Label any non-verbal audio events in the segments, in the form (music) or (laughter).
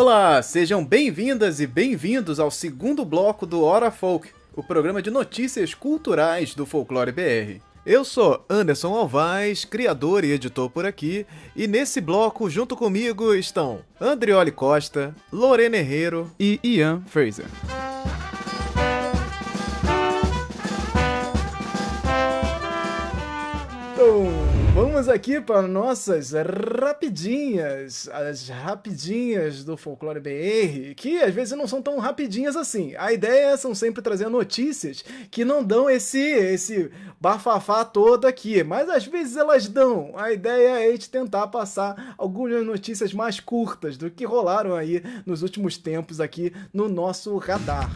Olá, sejam bem-vindas e bem-vindos ao segundo bloco do Hora Folk, o programa de notícias culturais do Folclore BR. Eu sou Anderson Alvaz, criador e editor por aqui, e nesse bloco, junto comigo, estão Andrioli Costa, Lorena Herrero e Ian Fraser. Vamos aqui para nossas rapidinhas, as rapidinhas do Folclore BR, que às vezes não são tão rapidinhas assim. A ideia é são sempre trazer notícias que não dão esse esse bafafá todo aqui, mas às vezes elas dão. A ideia é a gente tentar passar algumas notícias mais curtas do que rolaram aí nos últimos tempos aqui no nosso radar.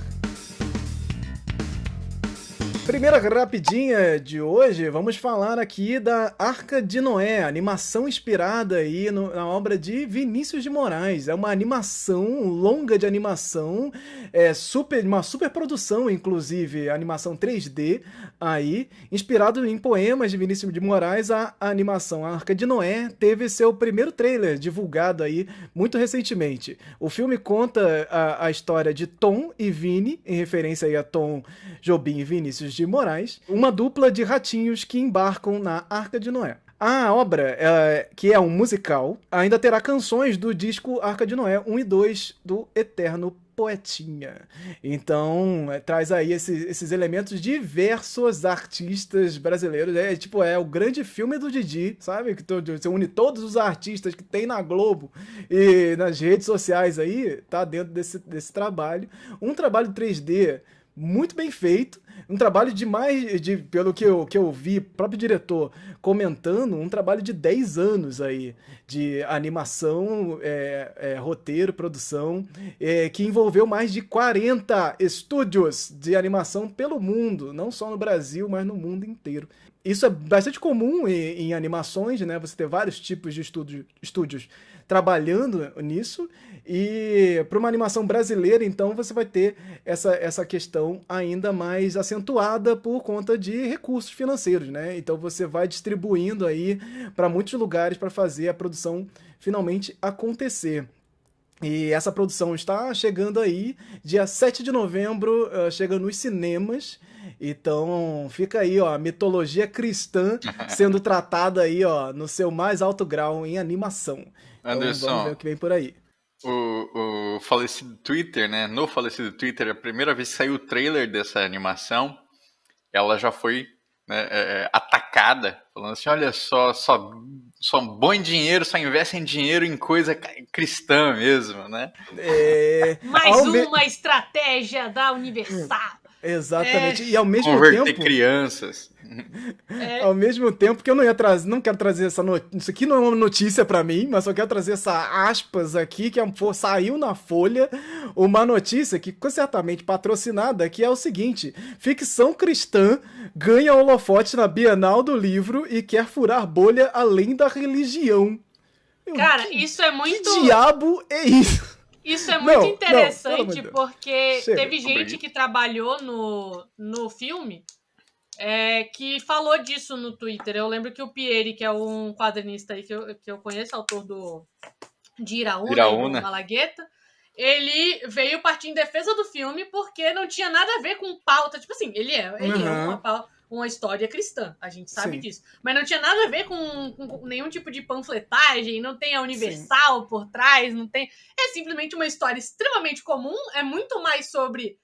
Primeira rapidinha de hoje, vamos falar aqui da Arca de Noé, animação inspirada aí no, na obra de Vinícius de Moraes. É uma animação, longa de animação, é super, uma super produção, inclusive, animação 3D, Aí, inspirado em poemas de Vinícius de Moraes, a animação Arca de Noé teve seu primeiro trailer divulgado aí muito recentemente. O filme conta a, a história de Tom e Vini, em referência aí a Tom Jobim e Vinícius de Moraes, uma dupla de ratinhos que embarcam na Arca de Noé. A obra, é, que é um musical, ainda terá canções do disco Arca de Noé 1 e 2 do Eterno poetinha. Então, é, traz aí esses, esses elementos diversos artistas brasileiros. É tipo, é o grande filme do Didi, sabe? Que você une todos os artistas que tem na Globo e nas redes sociais aí, tá dentro desse, desse trabalho. Um trabalho 3D muito bem feito, um trabalho de mais, de, pelo que eu, que eu vi, próprio diretor comentando, um trabalho de 10 anos aí, de animação, é, é, roteiro, produção, é, que envolveu mais de 40 estúdios de animação pelo mundo, não só no Brasil, mas no mundo inteiro. Isso é bastante comum em, em animações, né? Você ter vários tipos de estúdio, estúdios trabalhando nisso, e para uma animação brasileira, então, você vai ter essa, essa questão ainda mais acentuada por conta de recursos financeiros, né? Então você vai distribuindo aí para muitos lugares para fazer a produção finalmente acontecer. E essa produção está chegando aí, dia 7 de novembro, uh, chega nos cinemas. Então fica aí, ó, a mitologia cristã (laughs) sendo tratada aí, ó, no seu mais alto grau em animação. Anderson, então, vamos ver o que vem por aí o, o, falecido Twitter, né? No falecido Twitter, a primeira vez que saiu o trailer dessa animação, ela já foi né, é, é atacada, falando assim: olha só, só, só bom em dinheiro, só investem dinheiro em coisa cristã mesmo, né? É... (laughs) Mais uma estratégia da Universal. Exatamente. É. E ao mesmo Converter tempo. crianças. É. Ao mesmo tempo que eu não ia trazer, não quero trazer essa notícia. Isso aqui não é uma notícia para mim, mas só quero trazer essa aspas aqui que é saiu na folha uma notícia que certamente patrocinada, que é o seguinte: ficção cristã ganha holofote na Bienal do livro e quer furar bolha além da religião. Meu, Cara, que, isso é muito. Que diabo é isso? Isso é muito não, interessante não, porque teve gente que trabalhou no, no filme é, que falou disso no Twitter. Eu lembro que o Pieri, que é um quadrinista aí que eu, que eu conheço, autor do de Iraúna, Iraúna. Malagueta, ele veio partir em defesa do filme porque não tinha nada a ver com pauta. Tipo assim, ele é, ele uhum. é uma pauta com a história cristã. A gente sabe Sim. disso. Mas não tinha nada a ver com, com, nenhum tipo de panfletagem, não tem a Universal Sim. por trás, não tem. É simplesmente uma história extremamente comum. É muito mais sobre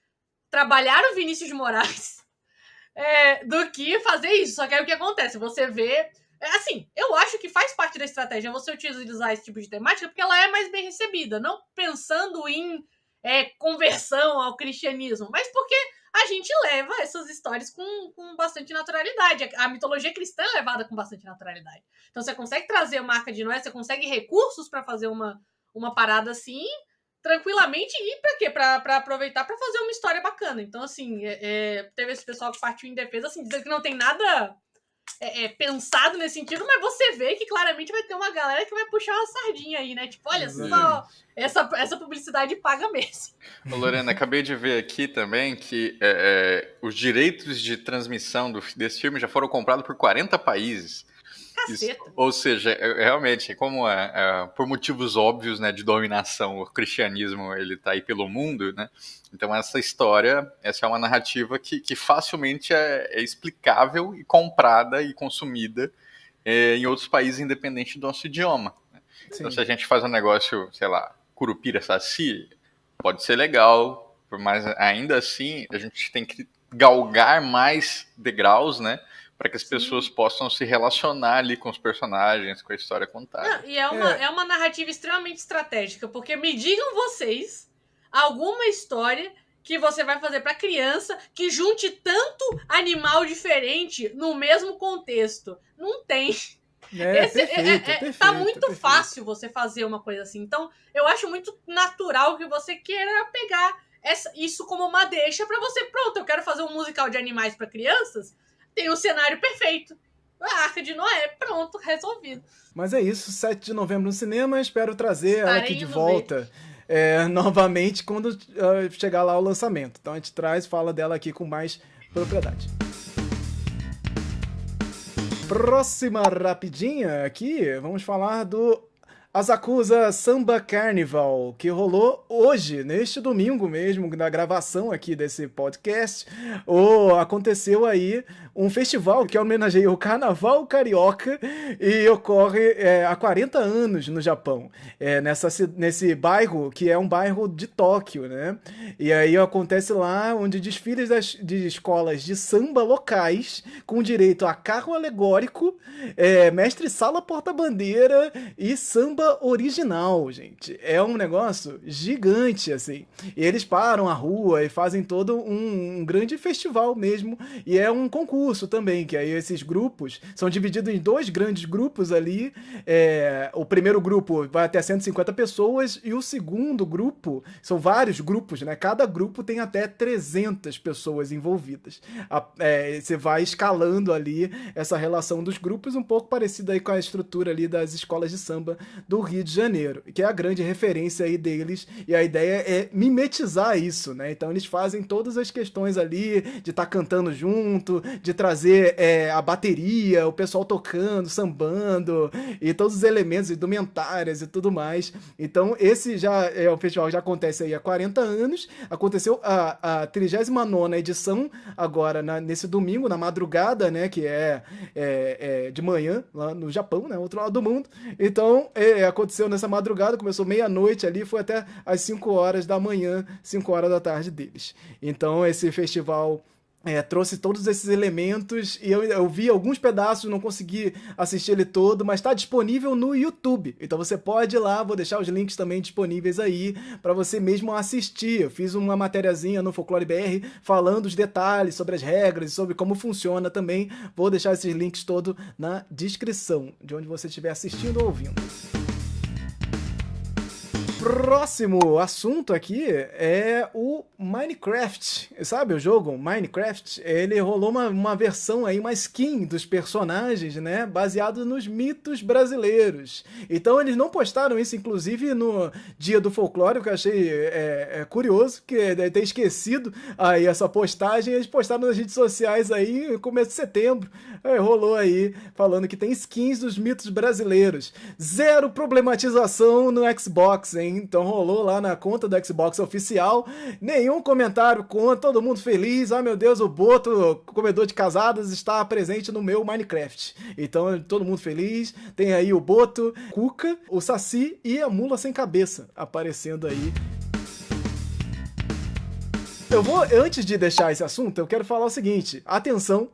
trabalhar o Vinícius de Moraes (laughs) é, do que fazer isso. Só que aí o que acontece? Você vê. É, assim, eu acho que faz parte da estratégia você utilizar esse tipo de temática porque ela é mais bem recebida. Não pensando em é, conversão ao cristianismo, mas porque a gente leva essas histórias com, com bastante naturalidade. A mitologia cristã é levada com bastante naturalidade. Então você consegue trazer marca de Noé, você consegue recursos para fazer uma, uma parada assim, tranquilamente, e para quê? Para aproveitar para fazer uma história bacana. Então, assim, é, é, teve esse pessoal que partiu em defesa, assim, dizendo que não tem nada é, é, pensado nesse sentido, mas você vê que claramente vai ter uma galera que vai puxar uma sardinha aí, né? Tipo, olha só, essa, essa publicidade paga mesmo. Lorena, acabei de ver aqui também que é, é os direitos de transmissão do, desse filme já foram comprados por 40 países. Isso, ou seja, é, é, realmente, é como é, é, por motivos óbvios né, de dominação, o cristianismo ele está aí pelo mundo, né? Então essa história, essa é uma narrativa que, que facilmente é, é explicável e comprada e consumida é, em outros países, independente do nosso idioma. Né? Então se a gente faz um negócio, sei lá, curupira saci, pode ser legal, mas ainda assim a gente tem que galgar mais degraus, né? para que as pessoas possam se relacionar ali com os personagens, com a história contada. Não, e é uma, é. é uma narrativa extremamente estratégica, porque me digam vocês alguma história que você vai fazer para criança que junte tanto animal diferente no mesmo contexto. Não tem. É, Esse, é, é, perfeito, é, é, tá perfeito, tá muito perfeito. fácil você fazer uma coisa assim. Então, eu acho muito natural que você queira pegar essa, isso como uma deixa para você. Pronto, eu quero fazer um musical de animais para crianças tem o cenário perfeito. A Arca de Noé, pronto, resolvido. Mas é isso, 7 de novembro no cinema, espero trazer Estarei ela aqui de volta é, (laughs) novamente quando uh, chegar lá o lançamento. Então a gente traz, fala dela aqui com mais propriedade. Próxima rapidinha aqui, vamos falar do as acusa Samba Carnival, que rolou hoje, neste domingo mesmo, na gravação aqui desse podcast, oh, aconteceu aí um festival que homenageia o Carnaval Carioca e ocorre é, há 40 anos no Japão, é, nessa, nesse bairro que é um bairro de Tóquio, né? E aí acontece lá onde desfiles das, de escolas de samba locais, com direito a carro alegórico, é, mestre-sala porta-bandeira e samba samba original, gente. É um negócio gigante, assim. E eles param a rua e fazem todo um, um grande festival mesmo. E é um concurso também, que aí esses grupos são divididos em dois grandes grupos ali. É, o primeiro grupo vai até 150 pessoas e o segundo grupo, são vários grupos, né? Cada grupo tem até 300 pessoas envolvidas. A, é, você vai escalando ali essa relação dos grupos, um pouco parecida aí com a estrutura ali das escolas de samba do Rio de Janeiro, que é a grande referência aí deles, e a ideia é mimetizar isso, né? Então eles fazem todas as questões ali de estar tá cantando junto, de trazer é, a bateria, o pessoal tocando, sambando, e todos os elementos, indumentárias e tudo mais. Então esse já é o festival já acontece aí há 40 anos, aconteceu a, a 39 edição agora na, nesse domingo, na madrugada, né, que é, é, é de manhã lá no Japão, né, outro lado do mundo. Então, é, é, aconteceu nessa madrugada, começou meia-noite ali, foi até às 5 horas da manhã, 5 horas da tarde deles. Então esse festival é, trouxe todos esses elementos e eu, eu vi alguns pedaços, não consegui assistir ele todo, mas está disponível no YouTube. Então você pode ir lá, vou deixar os links também disponíveis aí para você mesmo assistir. Eu fiz uma matériazinha no Folclore BR falando os detalhes sobre as regras e sobre como funciona também. Vou deixar esses links todos na descrição de onde você estiver assistindo ou ouvindo. Próximo assunto aqui é o Minecraft. Sabe o jogo Minecraft? Ele rolou uma, uma versão aí, uma skin dos personagens, né? Baseado nos mitos brasileiros. Então eles não postaram isso, inclusive, no Dia do Folclore, que eu achei é, é, curioso, que deve ter esquecido aí essa postagem. Eles postaram nas redes sociais aí, começo de setembro. É, rolou aí, falando que tem skins dos mitos brasileiros. Zero problematização no Xbox, hein? Então rolou lá na conta do Xbox oficial. Nenhum comentário contra, todo mundo feliz. Ah, meu Deus, o Boto, comedor de casadas, está presente no meu Minecraft. Então, todo mundo feliz. Tem aí o Boto, Cuca, o Saci e a mula sem cabeça aparecendo aí. Eu vou, antes de deixar esse assunto, eu quero falar o seguinte: atenção,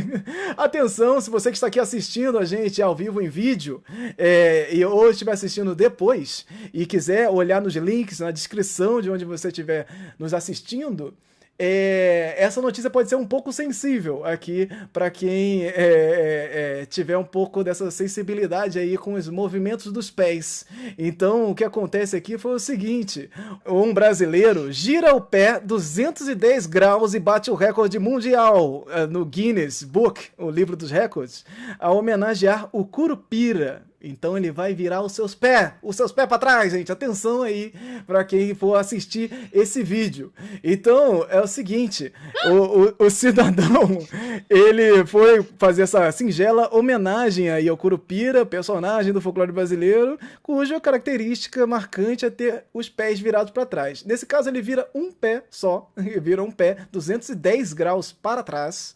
(laughs) atenção, se você que está aqui assistindo a gente ao vivo em vídeo é, e ou estiver assistindo depois e quiser olhar nos links na descrição de onde você estiver nos assistindo, é, essa notícia pode ser um pouco sensível aqui para quem é, é, é, tiver um pouco dessa sensibilidade aí com os movimentos dos pés. Então, o que acontece aqui foi o seguinte: um brasileiro gira o pé 210 graus e bate o recorde mundial eh, no Guinness Book, o livro dos recordes, a homenagear o Curupira então ele vai virar os seus pés, os seus pés para trás, gente. Atenção aí para quem for assistir esse vídeo. Então é o seguinte, o, o, o, cidadão (laughs) ele foi fazer essa singela homenagem aí ao Curupira, personagem do folclore brasileiro, cuja característica marcante é ter os pés virados para trás. Nesse caso ele vira um pé só, (laughs) ele vira um pé 210 graus para trás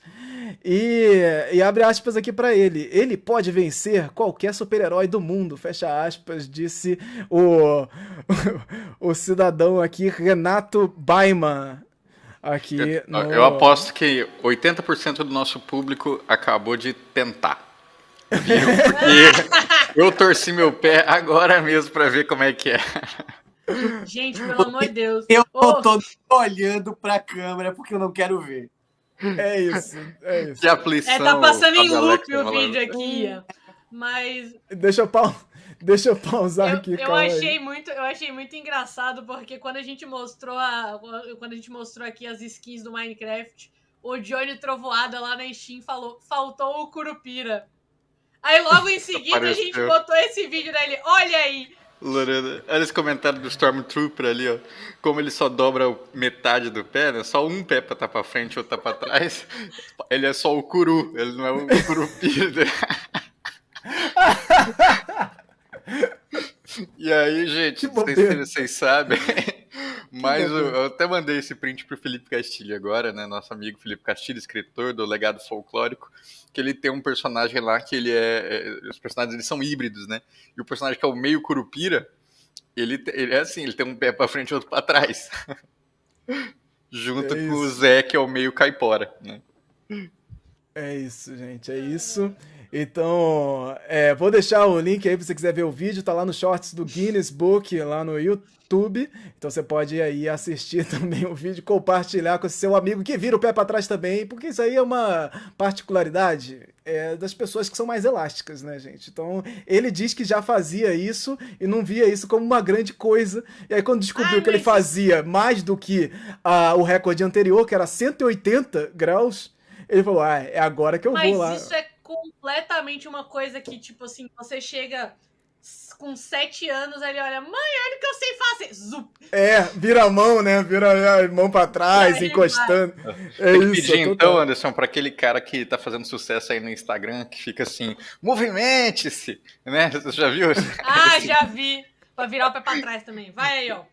e, e abre aspas aqui para ele. Ele pode vencer qualquer super herói do mundo, fecha aspas, disse o, (laughs) o, cidadão aqui, Renato Baiman. Aqui eu, no... eu aposto que 80% do nosso público acabou de tentar. (laughs) eu torci meu pé agora mesmo para ver como é que é. Gente, pelo amor de Deus. Eu oh. tô olhando a câmera porque eu não quero ver. É isso. É isso. Que aflição. É, tá passando em loop o vídeo aqui. Mas. Deixa eu, pa... (laughs) Deixa eu pausar eu, aqui, eu achei muito Eu achei muito engraçado, porque quando a gente mostrou a, quando a gente mostrou aqui as skins do Minecraft, o Johnny Trovoada lá na Steam falou: faltou o Curupira. Aí logo em (laughs) seguida Apareceu. a gente botou esse vídeo dele. Olha aí! Lorena, olha esse comentário do Stormtrooper ali, ó. Como ele só dobra metade do pé, né? Só um pé pra tá pra frente, outro tá pra trás. (laughs) ele é só o curu, ele não é o curupira e aí, gente, vocês, vocês sabem, (laughs) mas eu, eu, até mandei esse print pro Felipe Castilho agora, né? Nosso amigo Felipe Castilho, escritor do Legado Folclórico, que ele tem um personagem lá que ele é. é os personagens eles são híbridos, né? E o personagem que é o meio curupira, ele, ele é assim, ele tem um pé pra frente e outro pra trás. (laughs) Junto é com o Zé, que é o meio caipora, né? É isso, gente, é isso. Então, é, vou deixar o link aí pra você quiser ver o vídeo, tá lá no shorts do Guinness Book, lá no YouTube. Então você pode ir aí assistir (laughs) também o vídeo, compartilhar com seu amigo que vira o pé para trás também, porque isso aí é uma particularidade é, das pessoas que são mais elásticas, né, gente? Então, ele diz que já fazia isso e não via isso como uma grande coisa. E aí, quando descobriu Ai, ah, que mas... ele fazia mais do que ah, o recorde anterior, que era 180 graus, ele falou: Ah, é agora que eu mas vou lá. Isso é completamente uma coisa que, tipo assim, você chega com sete anos, ele olha, mãe, olha o que eu sei fazer. Zup. É, vira a mão, né? Vira a mão pra trás, é, encostando. É isso. Pedir, então, tão... Anderson, pra aquele cara que tá fazendo sucesso aí no Instagram, que fica assim, movimente-se, né? Você já viu? (laughs) Ah, já vi. Pra virar o pé pra trás também. Vai aí, ó.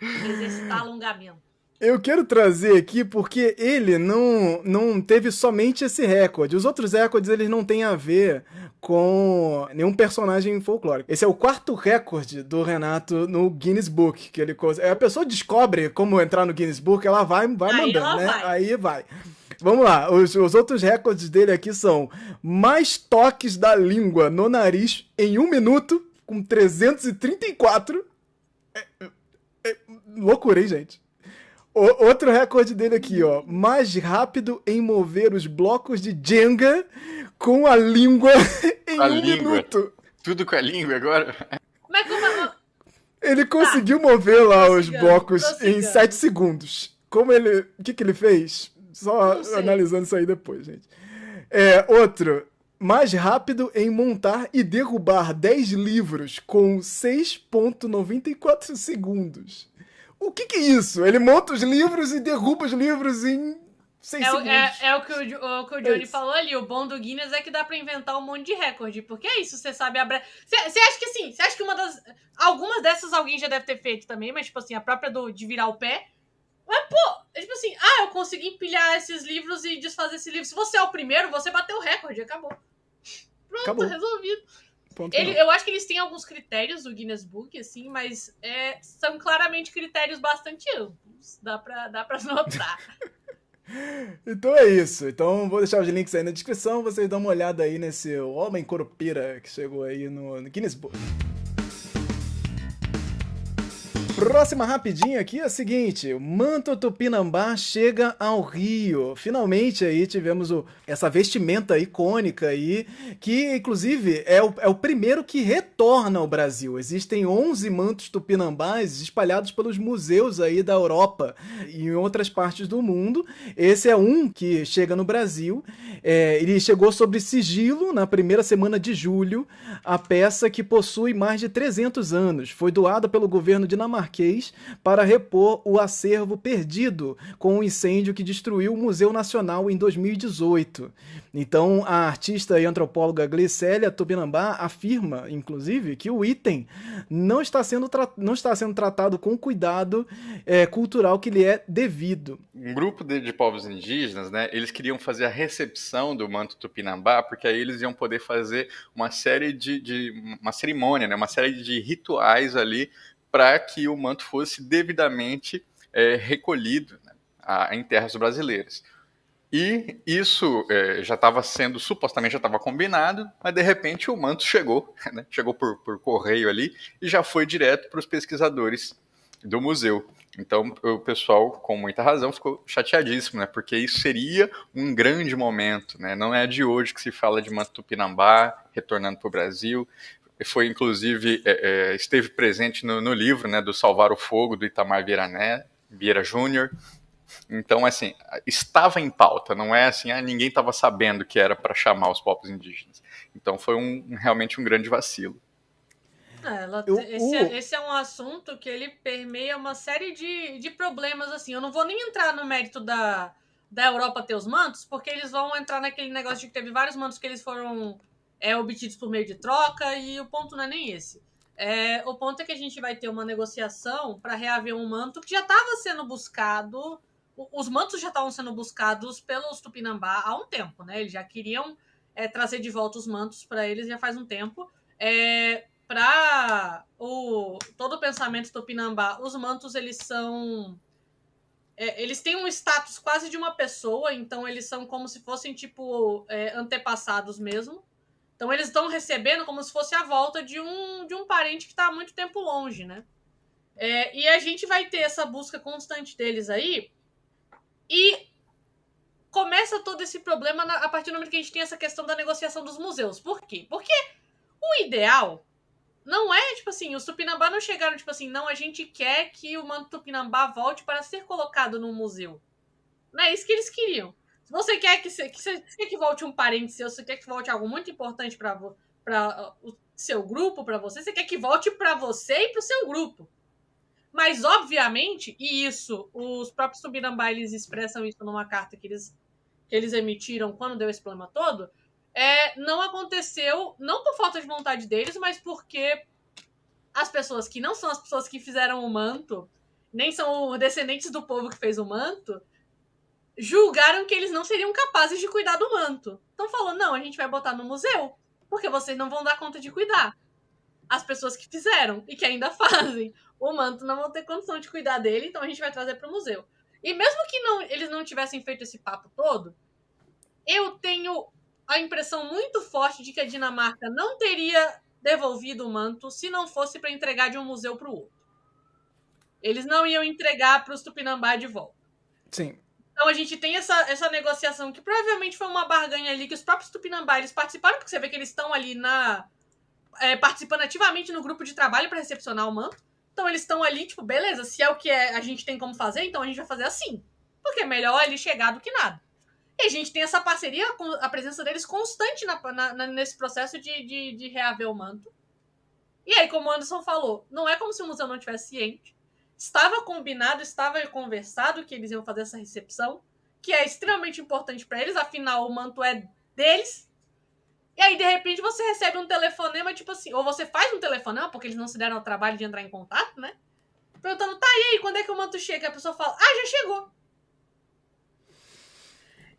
Exercitar alongamento. Eu quero trazer aqui porque ele não, não teve somente esse recorde. Os outros recordes eles não têm a ver com nenhum personagem folclórico. Esse é o quarto recorde do Renato no Guinness Book que ele é, a pessoa descobre como entrar no Guinness Book, ela vai vai Aí mandando, né? Vai. Aí vai. Vamos lá, os, os outros recordes dele aqui são mais toques da língua no nariz em um minuto, com 334. É, é, é, loucura, hein, gente? O, outro recorde dele aqui, ó. Mais rápido em mover os blocos de Jenga com a língua (laughs) em a um língua. minuto. Tudo com a língua agora? Mas como é Ele conseguiu mover lá os blocos em 7 segundos. Como ele. O que, que ele fez? Só analisando isso aí depois, gente. É, outro. Mais rápido em montar e derrubar 10 livros com 6,94 segundos o que, que é isso? Ele monta os livros e derruba os livros em é, é, é, o que o, o, que o Johnny é falou ali. O bom do Guinness é que dá pra inventar um monte de recorde. Porque é isso, você sabe a Você acha que sim? você acha que uma das. Algumas dessas alguém já deve ter feito também, mas, tipo assim, a própria do, de virar o pé. Mas, pô, é tipo assim, ah, eu consegui empilhar esses livros e desfazer esse livro. Se você é o primeiro, você bateu o recorde, acabou. Pronto, acabou. resolvido ponto. Ele, eu acho que eles têm alguns critérios do Guinness Book, assim, mas é, são claramente critérios bastante amplos. Dá pra, dá pra (laughs) notar. então é isso. Então vou deixar os links aí na descrição. Vocês dão uma olhada aí nesse homem corupira que chegou aí no, no Guinness Book. Próxima rapidinho aqui é a seguinte: o manto tupinambá chega ao Rio. Finalmente aí tivemos o, essa vestimenta icônica aí, que inclusive é o, é o primeiro que retorna ao Brasil. Existem 11 mantos tupinambás espalhados pelos museus aí da Europa e em outras partes do mundo. Esse é um que chega no Brasil. É, ele chegou sobre sigilo na primeira semana de julho. A peça que possui mais de 300 anos foi doada pelo governo dinamarquês para repor o acervo perdido com o um incêndio que destruiu o Museu Nacional em 2018. Então, a artista e antropóloga Glicélia Tupinambá afirma, inclusive, que o item não está sendo, não está sendo tratado com o cuidado é, cultural que lhe é devido. Um grupo de, de povos indígenas, né, eles queriam fazer a recepção do manto Tupinambá, porque aí eles iam poder fazer uma série de, de uma cerimônia, né, uma série de rituais ali para que o manto fosse devidamente é, recolhido né, a, em terras brasileiras. E isso é, já estava sendo, supostamente já estava combinado, mas de repente o manto chegou, (laughs) né, chegou por, por correio ali e já foi direto para os pesquisadores do museu. Então o pessoal, com muita razão, ficou chateadíssimo, né? Porque isso seria um grande momento, né? Não é de hoje que se fala de manto tupinambá retornando para o Brasil, foi inclusive é, é, esteve presente no, no, livro né, do Salvar o Fogo do Itamar Vieira, Vieira Júnior. Então, assim, estava em pauta, não é assim, ah, ninguém estava sabendo que era para chamar os povos indígenas. Então, foi um, realmente um grande vacilo. É, ela, esse, é, esse, é um assunto que ele permeia uma série de, de problemas, assim. Eu não vou nem entrar no mérito da, da Europa ter os mantos, porque eles vão entrar naquele negócio de que teve vários mantos que eles foram é, obtidos por meio de troca, e o ponto não é nem esse. É, o ponto é que a gente vai ter uma negociação para reaver um manto que já estava sendo buscado, os mantos já estavam sendo buscados pelos Tupinambá há um tempo, né? Eles já queriam é, trazer de volta os mantos para eles já faz um tempo. É, para o todo o pensamento Tupinambá, os mantos eles são é, eles têm um status quase de uma pessoa, então eles são como se fossem tipo é, antepassados mesmo. Então eles estão recebendo como se fosse a volta de um, de um parente que está há muito tempo longe, né? É, e a gente vai ter essa busca constante deles aí. E começa todo esse problema na, a partir do momento que a gente tem essa questão da negociação dos museus. Por quê? Porque o ideal não é, tipo assim, os Tupinambá não chegaram, tipo assim, não, a gente quer que o manto Tupinambá volte para ser colocado num museu. Não é isso que eles queriam. Você quer que, você, que, quer que volte um parente seu? Você quer que volte algo muito importante para ah, o seu grupo, para você? Você quer que volte para você e para o seu grupo? Mas, obviamente, e isso, os próprios Tubirambá, eles expressam isso numa carta que eles, que eles emitiram quando deu esse problema todo, é, não aconteceu, não por falta de vontade deles, mas porque as pessoas que não são as pessoas que fizeram o manto, nem são descendentes do povo que fez o manto, julgaram que eles não seriam capazes de cuidar do manto. Então falou: não, a gente vai botar no museu, porque vocês não vão dar conta de cuidar. As pessoas que fizeram e que ainda (laughs) fazem o manto não vão ter condição de cuidar dele, então a gente vai trazer para o museu. E mesmo que não, eles não tivessem feito esse papo todo, eu tenho a impressão muito forte de que a Dinamarca não teria devolvido o manto se não fosse para entregar de um museu para o outro. Eles não iam entregar para os Tupinambá de volta. Sim, então a gente tem essa, essa negociação que provavelmente foi uma barganha ali que os próprios Tupinambás participaram, porque você vê que eles estão ali na. É, participando ativamente no grupo de trabalho para recepcionar o manto. Então eles estão ali, tipo, beleza, se é o que é, a gente tem como fazer, então a gente vai fazer assim. Porque é melhor ele chegar do que nada. E a gente tem essa parceria, com a presença deles constante na, na, nesse processo de, de, de reaver o manto. E aí, como o Anderson falou, não é como se o museu não tivesse ciente. Estava combinado, estava conversado que eles iam fazer essa recepção, que é extremamente importante para eles, afinal o manto é deles. E aí, de repente, você recebe um telefonema, tipo assim, ou você faz um telefonema, porque eles não se deram ao trabalho de entrar em contato, né? Perguntando, tá, e aí, quando é que o manto chega? A pessoa fala, ah, já chegou.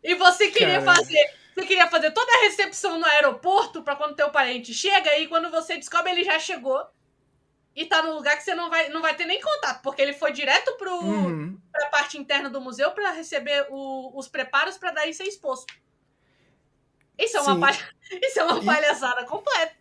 E você queria Caramba. fazer. Você queria fazer toda a recepção no aeroporto para quando teu parente chega e quando você descobre ele já chegou e tá num lugar que você não vai, não vai ter nem contato, porque ele foi direto para uhum. pra parte interna do museu para receber o, os preparos para daí ser exposto. Isso é, uma palha, (laughs) isso é uma palhaçada completa.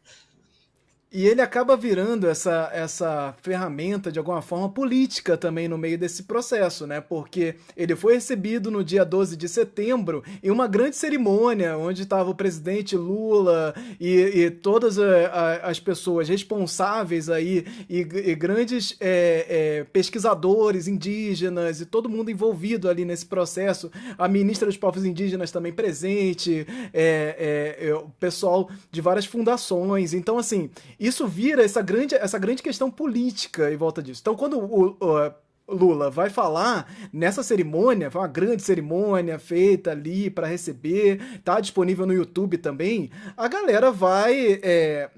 E ele acaba virando essa, essa ferramenta, de alguma forma, política também no meio desse processo, né? Porque ele foi recebido no dia 12 de setembro em uma grande cerimônia, onde estava o presidente Lula e, e todas a, eh, a, as pessoas responsáveis aí, e, e grandes é, é, pesquisadores indígenas e todo mundo envolvido ali nesse processo. A ministra dos Povos Indígenas também presente, é, o pessoal de várias fundações. Então, assim isso vira essa grande, essa grande questão política em volta disso. Então, quando o, o Lula vai falar nessa cerimônia, foi uma grande cerimônia feita ali para receber, tá disponível no YouTube também. A galera vai é,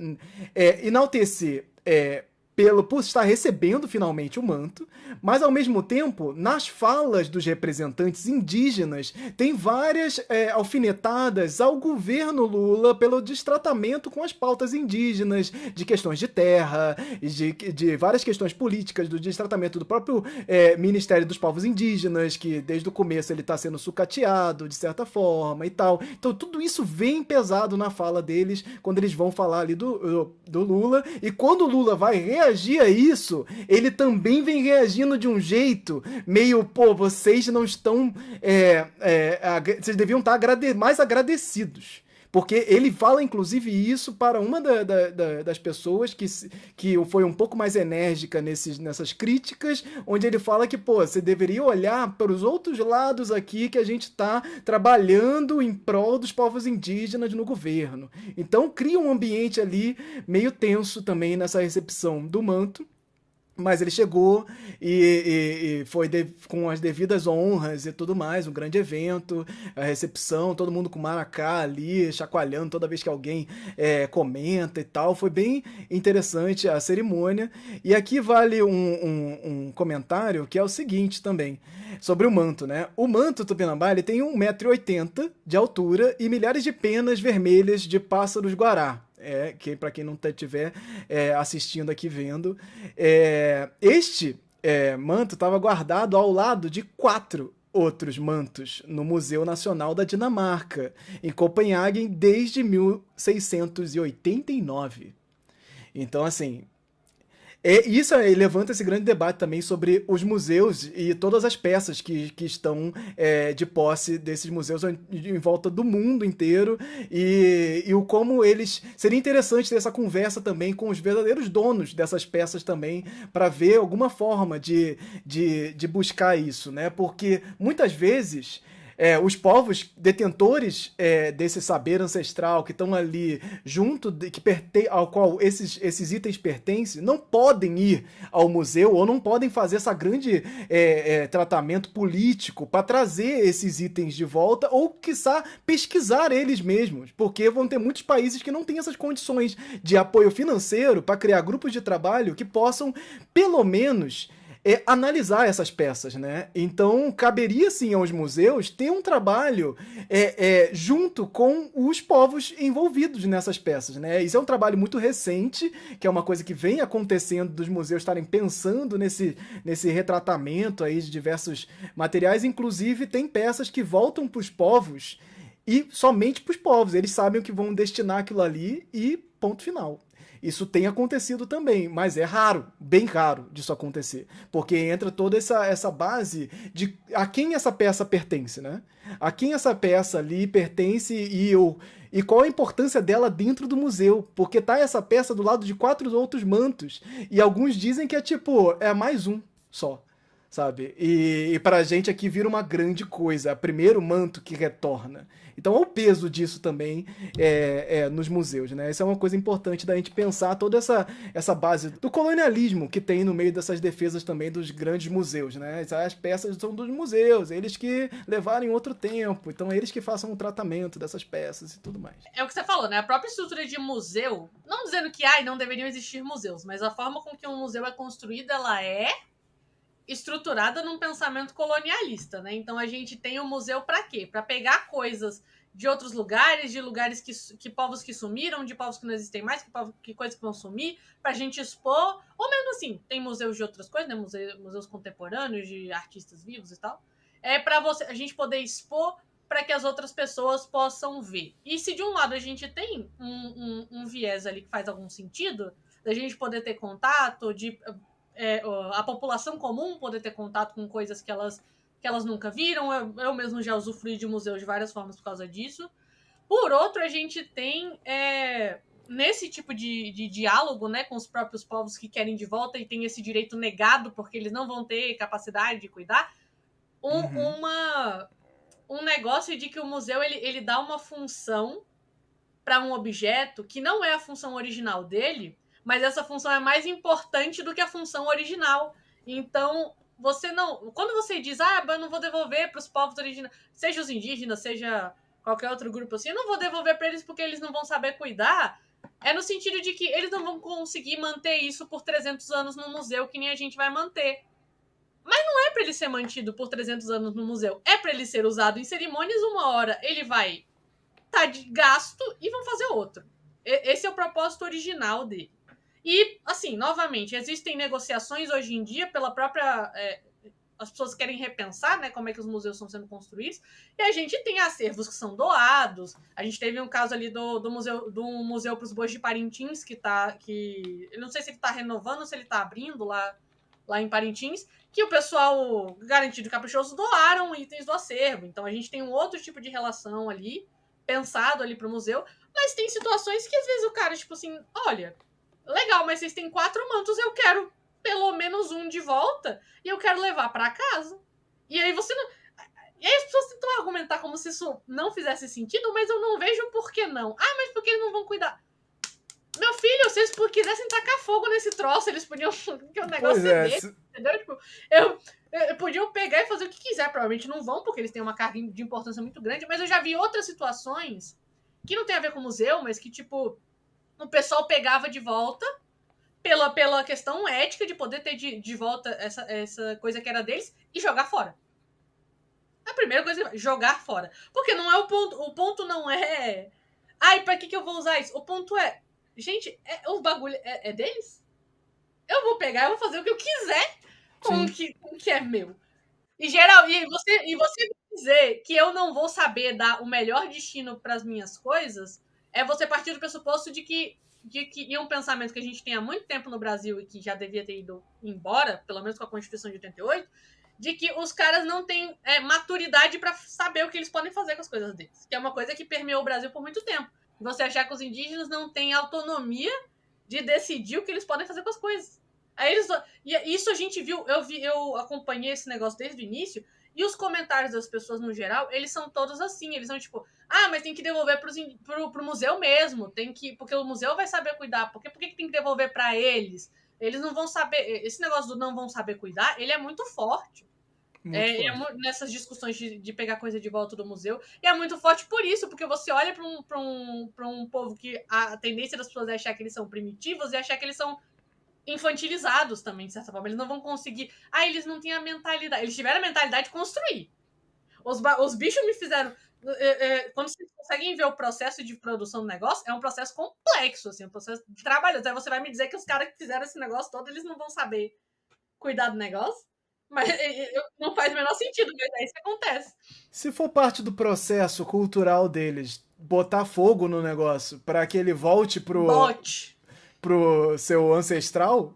é, enaltecer é, pelo por estar recebendo finalmente o manto, mas ao mesmo tempo, nas falas dos representantes indígenas, tem várias é, alfinetadas ao governo Lula pelo destratamento com as pautas indígenas, de questões de terra, de, de várias questões políticas, do destratamento do próprio é, Ministério dos Povos Indígenas, que desde o começo ele está sendo sucateado de certa forma e tal. Então tudo isso vem pesado na fala deles quando eles vão falar ali do, do, do Lula, e quando o Lula vai reagir a isso, ele também vem reagindo de um jeito meio, pô, vocês não estão. É, é, vocês deviam estar tá agrade mais agradecidos. Porque ele fala, inclusive, isso para uma da, da, da, das pessoas que, que foi um pouco mais enérgica nesses, nessas críticas, onde ele fala que, pô, você deveria olhar para os outros lados aqui que a gente está trabalhando em prol dos povos indígenas no governo. Então cria um ambiente ali meio tenso também nessa recepção do manto. Mas ele chegou e, e, e foi de, com as devidas honras e tudo mais, um grande evento, a recepção, todo mundo com maracá ali, chacoalhando toda vez que alguém é, comenta e tal. Foi bem interessante a cerimônia. E aqui vale um, um, um, comentário que é o seguinte também, sobre o manto, né? O manto tupinambá ele tem 1,80m de altura e milhares de penas vermelhas de pássaros guará é que para quem não tiver é, assistindo aqui vendo, é, este é, manto estava guardado ao lado de quatro outros mantos no Museu Nacional da Dinamarca, em Copenhague, desde 1689. Então, assim, é, isso levanta esse grande debate também sobre os museus e todas as peças que, que estão é, de posse desses museus em, em, volta do mundo inteiro e, e o como eles. Seria interessante ter essa conversa também com os verdadeiros donos dessas peças também, para ver alguma forma de, de, de buscar isso, né? Porque muitas vezes é, os povos detentores é, desse saber ancestral que estão ali junto, de, que perten ao qual esses, esses itens pertencem, não podem ir ao museu ou não podem fazer esse grande é, é, tratamento político para trazer esses itens de volta ou, quiçá, pesquisar eles mesmos, porque vão ter muitos países que não têm essas condições de apoio financeiro para criar grupos de trabalho que possam, pelo menos, é, analisar essas peças, né? Então caberia sim aos museus ter um trabalho é, é, junto com os povos envolvidos nessas peças, né? Isso é um trabalho muito recente, que é uma coisa que vem acontecendo dos museus estarem pensando nesse, nesse retratamento aí de diversos materiais, inclusive tem peças que voltam para os povos e somente para os povos. Eles sabem o que vão destinar aquilo ali e ponto final. Isso tem acontecido também, mas é raro, bem raro disso acontecer. Porque entra toda essa, essa base de a quem essa peça pertence, né? A quem essa peça ali pertence e eu. E qual a importância dela dentro do museu? Porque tá essa peça do lado de quatro outros mantos. E alguns dizem que é tipo, é mais um só sabe? E, e para a gente aqui vira uma grande coisa, é o primeiro manto que retorna. Então, é o peso disso também é, é, nos museus, né? Isso é uma coisa importante da gente pensar toda essa, essa base do colonialismo que tem no meio dessas defesas também dos grandes museus, né? As peças são dos museus, eles que levaram em outro tempo, então é eles que façam o um tratamento dessas peças e tudo mais. É o que você falou, né? A própria estrutura de museu, não dizendo que, ai, não deveriam existir museus, mas a forma com que um museu é construído, ela é estruturada num pensamento colonialista, né? Então a gente tem o um museu para quê? Para pegar coisas de outros lugares, de lugares que, que povos que sumiram, de povos que não existem mais, que, que coisas que vão sumir, para a gente expor. Ou mesmo assim, tem museus de outras coisas, né? museus contemporâneos de artistas vivos e tal. É para você a gente poder expor para que as outras pessoas possam ver. E se de um lado a gente tem um, um, um viés ali que faz algum sentido, da gente poder ter contato, de é, a população comum poder ter contato com coisas que elas, que elas nunca viram. Eu, eu mesmo já usufruí de museu de várias formas por causa disso. Por outro, a gente tem é, nesse tipo de, de diálogo né, com os próprios povos que querem de volta e tem esse direito negado porque eles não vão ter capacidade de cuidar, um, uhum. uma, um negócio de que o museu ele, ele dá uma função para um objeto que não é a função original dele mas essa função é mais importante do que a função original. Então, você não. Quando você diz, ah, eu não vou devolver para os povos originais, seja os indígenas, seja qualquer outro grupo assim, eu não vou devolver para eles porque eles não vão saber cuidar. É no sentido de que eles não vão conseguir manter isso por 300 anos no museu, que nem a gente vai manter. Mas não é para ele ser mantido por 300 anos no museu. É para ele ser usado em cerimônias. Uma hora ele vai estar tá de gasto e vão fazer outro. Esse é o propósito original dele. E, assim, novamente, existem negociações hoje em dia pela própria. É, as pessoas querem repensar né, como é que os museus estão sendo construídos, e a gente tem acervos que são doados. A gente teve um caso ali do, do museu do museu para os bois de Parintins, que tá. Que, eu não sei se ele está renovando, se ele está abrindo lá, lá em Parintins, que o pessoal garantido caprichoso doaram itens do acervo. Então a gente tem um outro tipo de relação ali, pensado ali para o museu, mas tem situações que às vezes o cara, tipo assim, olha, Legal, mas vocês têm quatro mantos, eu quero pelo menos um de volta e eu quero levar para casa. E aí você não. E aí as pessoas tentam argumentar como se isso não fizesse sentido, mas eu não vejo por que não. Ah, mas porque eles não vão cuidar? Meu filho, se eles quisessem tacar fogo nesse troço, eles podiam. (laughs) que o negócio é, é dele, entendeu? Tipo, eu, eu, podiam pegar e fazer o que quiser. Provavelmente não vão, porque eles têm uma carga de importância muito grande, mas eu já vi outras situações que não tem a ver com museu, mas que, tipo, o pessoal pegava de volta pela, pela questão ética de poder ter de, de volta essa, essa coisa que era deles e jogar fora. A primeira coisa, jogar fora. Porque não é o ponto. O ponto não é. Ai, pra que, que eu vou usar isso? O ponto é. Gente, é, o bagulho é, é deles? Eu vou pegar, eu vou fazer o que eu quiser com o que, com o que é meu. E geral, e você, e você dizer que eu não vou saber dar o melhor destino para as minhas coisas, é você partir do pressuposto de que, de que e um pensamento que a gente tem há muito tempo no Brasil e que já devia ter ido embora, pelo menos com a Constituição de 88, de que os caras não têm é, maturidade para saber o que eles podem fazer com as coisas deles, que é uma coisa que permeou o Brasil por muito tempo. Você achar que os indígenas não têm autonomia de decidir o que eles podem fazer com as coisas. Aí eles, e isso a gente viu, eu vi, eu acompanhei esse negócio desde o início, e os comentários das pessoas no geral, eles são todos assim. Eles são tipo, ah, mas tem que devolver pros, pro, pro museu mesmo. Tem que. Porque o museu vai saber cuidar. Porque por que tem que devolver para eles? Eles não vão saber. Esse negócio do não vão saber cuidar, ele é muito forte. Muito é, é, nessas discussões de, de, pegar coisa de volta do museu. E é muito forte por isso, porque você olha para um, um, um povo que a tendência das pessoas é achar que eles são primitivos e achar que eles são infantilizados também, de certa forma. Eles não vão conseguir. Ah, eles não têm a mentalidade. Eles tiveram a mentalidade de construir. Os, os bichos me fizeram. É, é, quando vocês conseguem ver o processo de produção do negócio, é um processo complexo, assim, um processo trabalhoso. Então, Aí você vai me dizer que os caras que fizeram esse negócio todo, eles não vão saber cuidar do negócio? Mas eh, não faz o menor sentido, mas é isso que acontece. Se for parte do processo cultural deles botar fogo no negócio para que ele volte pro. Bote pro seu ancestral,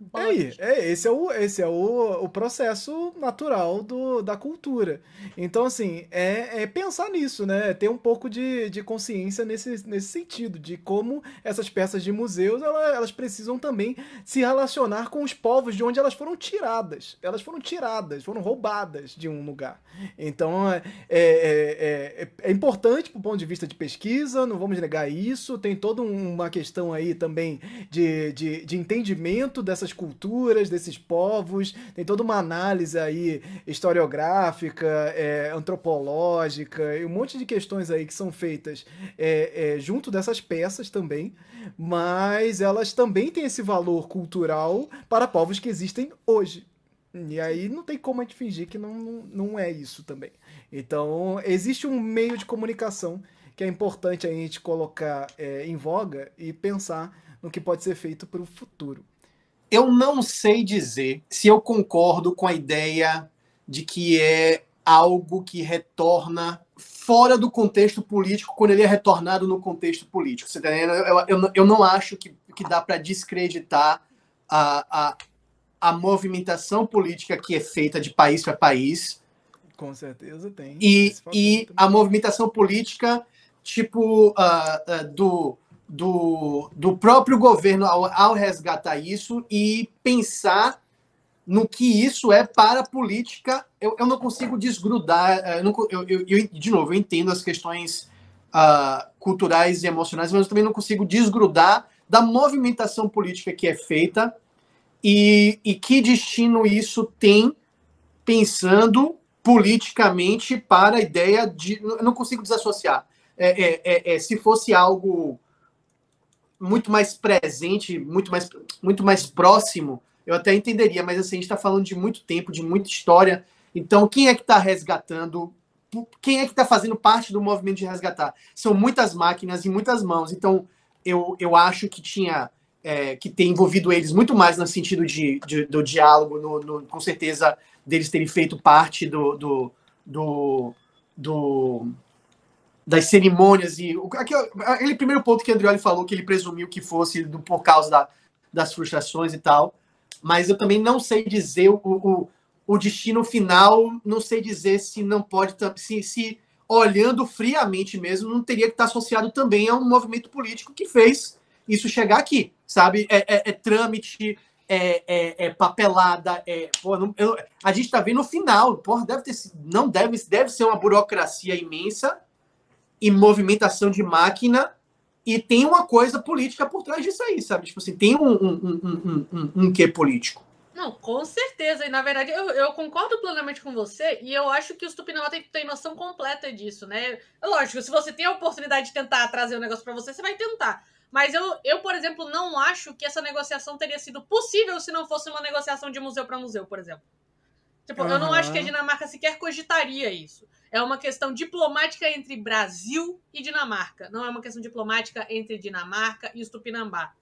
Bode. É, é, esse é, o, esse é o, o processo natural do, da cultura. Então, assim, é, é pensar nisso, né? Ter um pouco de, de consciência nesse, nesse sentido, de como essas peças de museus elas, elas precisam também se relacionar com os povos de onde elas foram tiradas. Elas foram tiradas, foram roubadas de um lugar. Então, é, é, é, é importante para o ponto de vista de pesquisa, não vamos negar isso. Tem toda uma questão aí também de, de, de entendimento dessas dessas culturas, desses povos, tem toda uma análise aí historiográfica, é, antropológica, e um monte de questões aí que são feitas é, é, junto dessas peças também, mas elas também têm esse valor cultural para povos que existem hoje. E aí não tem como a gente fingir que não, não é isso também. Então, existe um meio de comunicação que é importante a gente colocar é, em voga e pensar no que pode ser feito para o futuro eu não sei dizer se eu concordo com a ideia de que é algo que retorna fora do contexto político quando ele é retornado no contexto político. Você tá eu, eu, eu, não acho que, que dá para descreditar a, a, a movimentação política que é feita de país para país. Com certeza tem. E, e a movimentação política, tipo, uh, uh, do do, do próprio governo ao, ao resgatar isso e pensar no que isso é para a política. Eu, eu não consigo desgrudar. Eh, eu, eu, eu, de novo, eu entendo as questões uh, culturais e emocionais, mas eu também não consigo desgrudar da movimentação política que é feita e, e que destino isso tem pensando politicamente para a ideia de. Eu não consigo desassociar. É, é, é, é se fosse algo muito mais presente, muito mais, muito mais próximo, eu até entenderia, mas assim, a gente está falando de muito tempo, de muita história. Então, quem é que está resgatando? Quem é que está fazendo parte do movimento de resgatar? São muitas máquinas e muitas mãos. Então, eu, eu acho que tinha é, que ter envolvido eles muito mais no sentido de, de do diálogo, no, no, com certeza, deles terem feito parte do, do, do, do das cerimônias e aquele primeiro ponto que Andrioli falou que ele presumiu que fosse do, por causa da, das frustrações e tal, mas eu também não sei dizer o, o, o destino final, não sei dizer se não pode se, se olhando friamente mesmo não teria que estar associado também a um movimento político que fez isso chegar aqui, sabe? É, é, é trâmite, é, é, é papelada, é, não, eu, a gente está vendo o final, porra, deve ter, não deve, deve ser uma burocracia imensa e movimentação de máquina e tem uma coisa política por trás disso aí, sabe? Tipo assim, tem um, um, um, um, um quê político. Não, com certeza. E na verdade, eu, eu, concordo plenamente com você, e eu acho que os Tupinambá tem, tem noção completa disso, né? Lógico, se você tem a oportunidade de tentar trazer o um negócio para você, você vai tentar. Mas eu, eu, por exemplo, não acho que essa negociação teria sido possível se não fosse uma negociação de museu para museu, por exemplo. Tipo, uhum. eu não acho que a Dinamarca sequer cogitaria isso. É uma questão diplomática entre Brasil e Dinamarca. Não é uma questão diplomática entre Dinamarca e Tupinambá.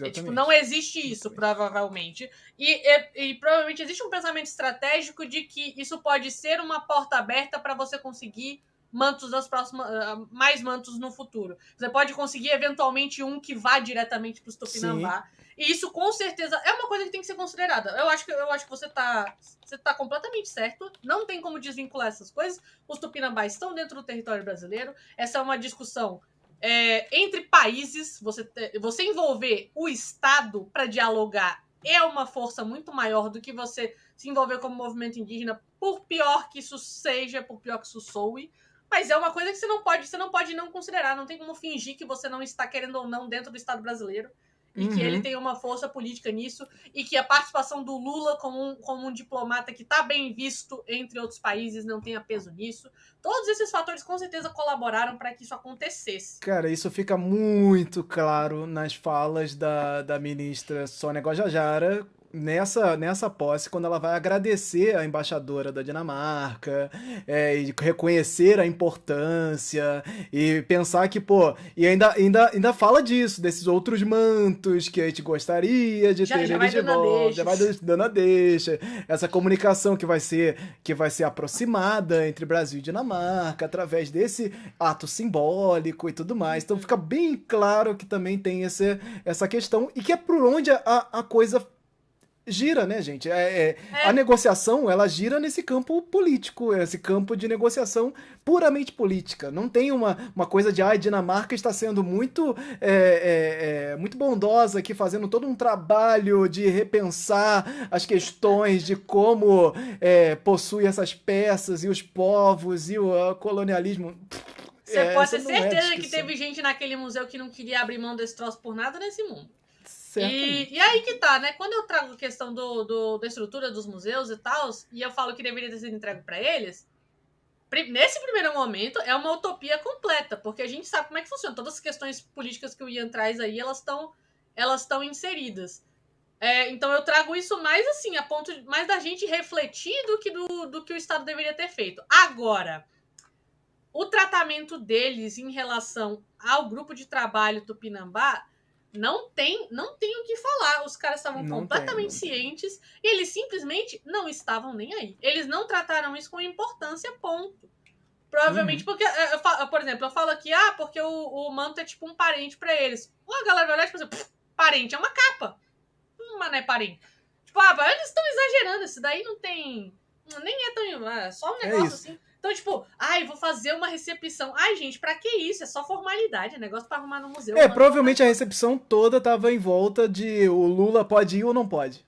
É, tipo, não existe isso, Exatamente. provavelmente. E, e, e, provavelmente existe um pensamento estratégico de que isso pode ser uma porta aberta para você conseguir mantos das próximas. Ah, mais mantos no futuro. Você pode conseguir, eventualmente, um que vá diretamente para os Tupinambá. Sim. E isso com certeza é uma coisa que tem que ser considerada. Eu acho que, eu acho que você tá, você tá completamente certo. Não tem como desvincular essas coisas. Os tupinambás estão dentro do território brasileiro. Essa é uma discussão é, entre países. Você, você envolver o Estado para dialogar é uma força muito maior do que você se envolver como movimento indígena, por pior que isso seja, por pior que isso soe. Mas é uma coisa que você não pode, você não pode não considerar, não tem como fingir que você não está querendo ou não dentro do Estado brasileiro e uhum. que ele uhum. tem uma força política nisso e que a participação do Lula como um, como um diplomata que está bem visto entre outros países não tenha peso nisso. Todos esses fatores com certeza colaboraram para que isso acontecesse. Cara, isso fica muito claro nas falas da, da ministra Sônia Guajajara nessa, nessa posse, quando ela vai agradecer a embaixadora da Dinamarca, é, e reconhecer a importância, e pensar que, pô, e ainda, ainda, ainda fala disso, desses outros mantos que a gente gostaria de já, ter já eles de volta, deixa. já vai dando a deixa, essa comunicação que vai ser, que vai ser aproximada entre Brasil e Dinamarca, através desse ato simbólico e tudo mais, então uhum. fica bem claro que também tem esse, essa questão, e que é por onde a, a coisa gira, né, gente? É, é, é, A negociação, ela gira nesse campo político, esse campo de negociação puramente política. Não tem uma, uma coisa de, ai, ah, Dinamarca está sendo muito, é, é, é, muito bondosa aqui, fazendo todo um trabalho de repensar as questões de como é, possui essas peças e os povos e o colonialismo. Você pode ter certeza que teve gente naquele museu que não queria abrir mão desse troço por nada nesse mundo. E, e, aí que tá, né? Quando eu trago a questão do, do, da estrutura dos museus e tal, e eu falo que deveria ter sido entregue para eles, nesse primeiro momento é uma utopia completa, porque a gente sabe como é que funciona. Todas as questões políticas que o Ian traz aí, elas estão elas estão inseridas. É, então eu trago isso mais assim, a ponto de, mais da gente refletir do que, do, do que o Estado deveria ter feito. Agora, o tratamento deles em relação ao grupo de trabalho do não tem, não tem o que falar. Os caras estavam completamente tem, cientes e eles simplesmente não estavam nem aí. Eles não trataram isso com importância, ponto. Provavelmente uhum. porque, é, eu, por exemplo, eu falo aqui, ah, porque o, o manto é tipo um parente para eles. Uma galera vai olhar tipo assim, parente é uma capa. Hum, mas não é parente. Tipo, ah, eles estão exagerando, isso daí não tem. Nem é tão. É só um é negócio é assim. Então, tipo, ai, vou fazer uma recepção. Ai, gente, pra que isso? É só formalidade, é negócio pra arrumar no museu. É, provavelmente a recepção toda tava em volta de o Lula pode ir ou não pode.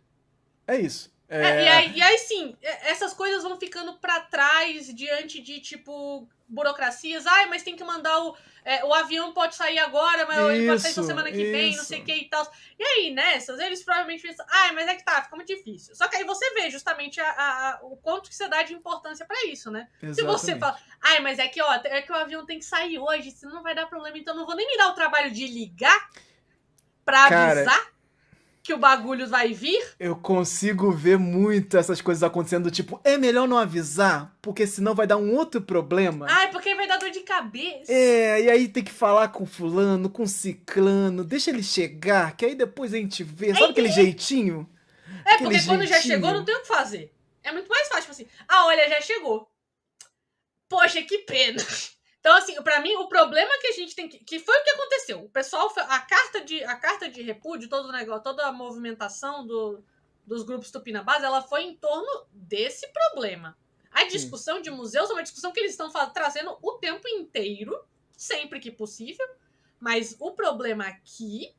É isso. É... É, e, aí, e aí, sim, é, essas coisas vão ficando para trás diante de, tipo, burocracias. Ai, mas tem que mandar o, é, o avião pode sair agora, mas isso, ele pode sair só semana que vem, não sei o que e tal. E aí, nessas, né, eles provavelmente pensam, ah, mas é que tá, fica muito difícil. Só que aí você vê justamente a, a, o quanto que você dá de importância para isso, né? Exatamente. Se você fala, ah, mas é que, ó, é que o avião tem que sair hoje, senão não vai dar problema, então não vou nem me dar o trabalho de ligar pra Cara, avisar que o bagulho vai vir? Eu consigo ver muito essas coisas acontecendo, tipo, é melhor não avisar, porque senão vai dar um outro problema. Ah, é porque vai dar dor de cabeça. É, e aí tem que falar com fulano, com ciclano, deixa ele chegar, que aí depois a gente vê. Sabe Ei, aquele e... É. jeitinho? É, aquele porque jeitinho. quando já chegou, não tem o que fazer. É muito mais fácil, tipo assim, ah, olha, já chegou. Poxa, que pena. Então, assim, para mim, o problema que a gente tem que. Que foi o que aconteceu. O pessoal. A carta de, a carta de repúdio, todo o negócio, toda a movimentação do, dos grupos tupinambás, ela foi em torno desse problema. A discussão Sim. de museus é uma discussão que eles estão trazendo o tempo inteiro, sempre que possível. Mas o problema aqui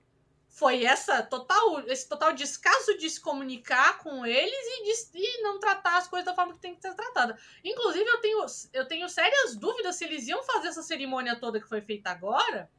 foi essa total, esse total descaso de se comunicar com eles e, de, e não tratar as coisas da forma que tem que ser tratada. Inclusive, eu tenho, eu tenho sérias dúvidas se eles iam fazer essa cerimônia toda que foi feita agora,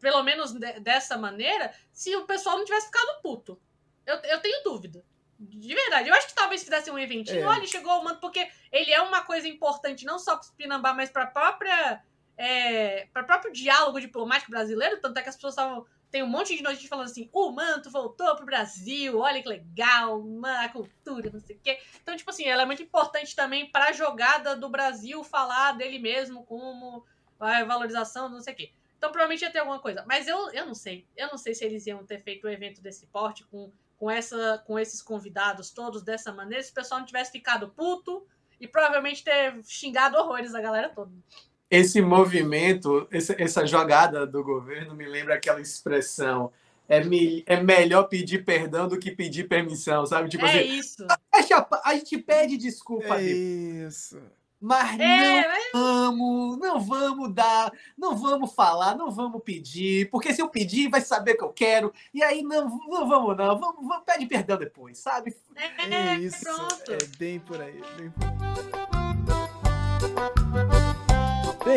pelo menos de, dessa maneira, se o pessoal não tivesse ficado puto. Eu, eu tenho dúvida. De verdade, eu acho que talvez fizesse um eventinho. É. Olha, chegou o manto, porque ele é uma coisa importante, não só para o Pinambá, mas para própria. É, para o próprio diálogo diplomático brasileiro, tanto é que as pessoas estavam tem um monte de notícias falando assim: o manto voltou pro Brasil, olha que legal, uma, a cultura, não sei o quê. Então, tipo assim, ela é muito importante também pra jogada do Brasil falar dele mesmo como a valorização, não sei o quê. Então, provavelmente ia ter alguma coisa. Mas eu, eu não sei. Eu não sei se eles iam ter feito um evento desse porte com, com, essa, com esses convidados todos dessa maneira, se o pessoal não tivesse ficado puto e provavelmente ter xingado horrores a galera toda esse movimento, essa jogada do governo me lembra aquela expressão. É, me, é melhor pedir perdão do que pedir permissão, sabe? Tipo é assim, isso. A, gente pede desculpa. É isso. Mas é, não mas... vamos, não vamos dar, não vamos falar, não vamos pedir, porque se eu pedir, vai saber que eu quero, e aí não, não vamos, não, vamos, vamos pede perdão depois, sabe? É, é, é isso. Pronto. É bem por aí, bem por aí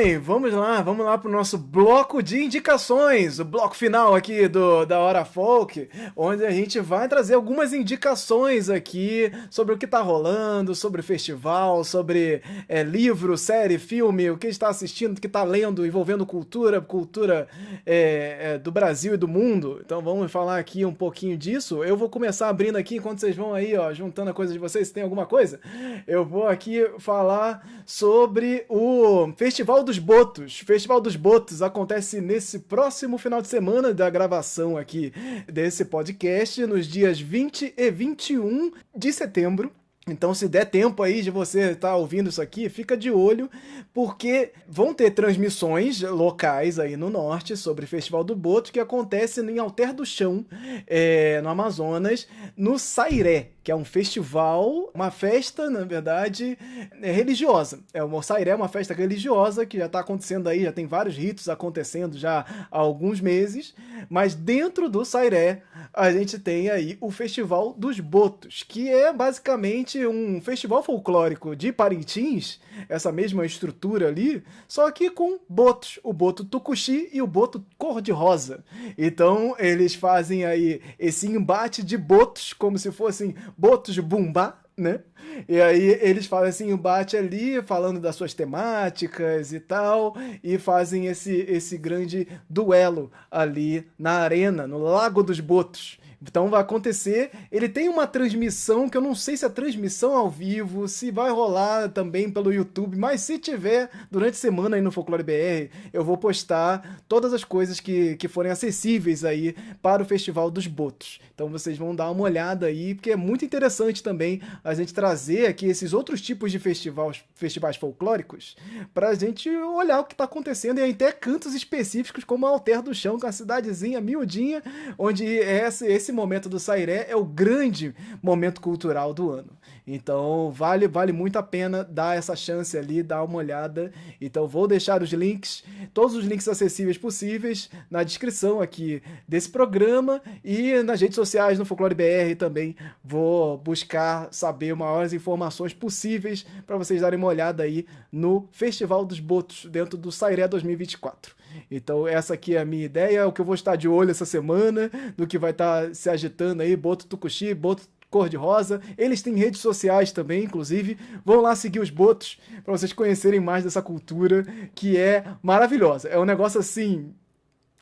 bem, vamos lá, vamos lá para o nosso bloco de indicações, o bloco final aqui do da Hora Folk, onde a gente vai trazer algumas indicações aqui sobre o que está rolando, sobre o festival, sobre é, livro, série, filme, o que está assistindo, o que está lendo, envolvendo cultura, cultura é, é, do Brasil e do mundo. Então vamos falar aqui um pouquinho disso. Eu vou começar abrindo aqui, enquanto vocês vão aí, ó, juntando a coisa de vocês, se tem alguma coisa, eu vou aqui falar sobre o Festival do dos Botos. Festival dos Botos acontece nesse próximo final de semana da gravação aqui desse podcast, nos dias 20 e 21 de setembro. Então, se der tempo aí de você estar tá ouvindo isso aqui, fica de olho, porque vão ter transmissões locais aí no norte sobre o Festival do Boto, que acontece em Alter do Chão, é, no Amazonas, no Sairé que é um festival, uma festa, na verdade, é religiosa. É, o Mossairé é uma festa religiosa que já está acontecendo aí, já tem vários ritos acontecendo já há alguns meses, mas dentro do Sairé a gente tem aí o Festival dos Botos, que é basicamente um festival folclórico de Parintins, essa mesma estrutura ali, só que com botos, o boto tucuxi e o boto cor-de-rosa. Então eles fazem aí esse embate de botos como se fossem botos bumba, né? E aí eles fazem assim, o bate ali, falando das suas temáticas e tal, e fazem esse, esse grande duelo ali na arena, no Lago dos Botos. Então vai acontecer. Ele tem uma transmissão que eu não sei se é transmissão ao vivo, se vai rolar também pelo YouTube, mas se tiver durante a semana aí no Folclore BR, eu vou postar todas as coisas que, que forem acessíveis aí para o Festival dos Botos. Então vocês vão dar uma olhada aí, porque é muito interessante também a gente trazer aqui esses outros tipos de festivais, festivais folclóricos para a gente olhar o que está acontecendo e até cantos específicos como a Alter do Chão, que é uma cidadezinha miudinha, onde esse, esse momento do Sairé é o grande momento cultural do ano. Então vale vale muito a pena dar essa chance ali, dar uma olhada. Então vou deixar os links, todos os links acessíveis possíveis na descrição aqui desse programa e nas redes sociais no Folclore BR também vou buscar saber maiores informações possíveis para vocês darem uma olhada aí no Festival dos Botos dentro do Sairé 2024. Então essa aqui é a minha ideia, é o que eu vou estar de olho essa semana, do que vai estar se agitando aí, Boto Tucuxi, Boto cor-de-rosa. Eles têm redes sociais também, inclusive. Vão lá seguir os botos para vocês conhecerem mais dessa cultura que é maravilhosa. É um negócio assim